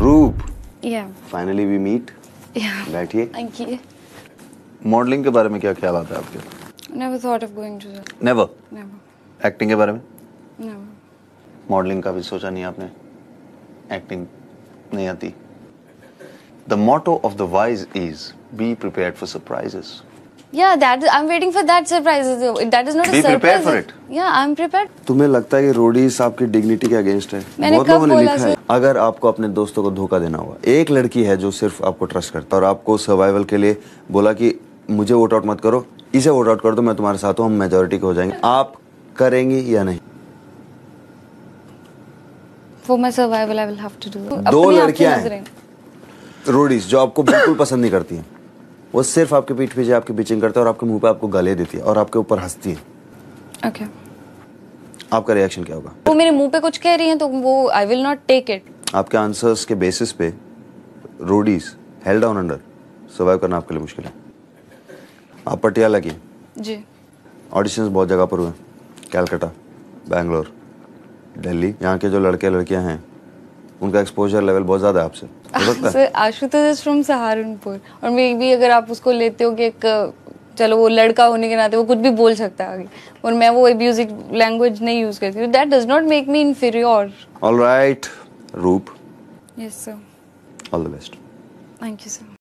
रूप yeah. Finally we meet बैठिए thank you modelling के बारे में क्या ख्याल आता है आपके never thought of going to that never never acting के बारे में नेवर मॉडलिंग का भी सोचा नहीं आपने एक्टिंग नहीं आती the motto of the wise is be prepared for surprises Yeah, that I'm waiting for that surprise. That is not Be a surprise. Be prepared for it. Yeah, I'm prepared. तुम्हें लगता है कि Roadies आपकी dignity के against है बहुत लोगों ने लिखा है अगर आपको अपने दोस्तों को धोखा देना हुआ एक लड़की है जो सिर्फ आपको ट्रस्ट करता है और आपको सर्वाइवल के लिए बोला कि मुझे वोट आउट मत करो इसे वोट आउट कर दो मैं तुम्हारे साथ हूँ हम मेजोरिटी के हो जाएंगे आप करेंगी या नहीं For my survival, I will have to do. दो लड़कियां हैं रोडीज जो आपको बिल्कुल पसंद नहीं करती हैं वो सिर्फ आपके पीठ पीछे आपकी पिचिंग करता है और आपके मुंह पे आपको गले देती है और आपके ऊपर हंसती है ओके okay. आपका रिएक्शन क्या होगा वो मेरे मुंह पे कुछ कह रही है तो वो I will not take it आपके आंसर्स के बेसिस पे Roadies held down under survive करना आपके लिए मुश्किल है आप पटियाला की जी ऑडिशंस बहुत जगह पर हुए कैलकाटा बैंगलोर दिल्ली यहाँ के जो लड़के लड़कियां हैं उनका एक्सपोजर लेवल बहुत ज़्यादा आपसे आशुतोष इज फ्रॉम सहारनपुर और मे बी अगर आप उसको लेते हो कि एक चलो वो लड़का होने के नाते वो कुछ भी बोल सकता है आगे और मैं वो म्यूजिक लैंग्वेज नहीं यूज़ करती that does not make me inferior alright Roop yes sir all the best thank you sir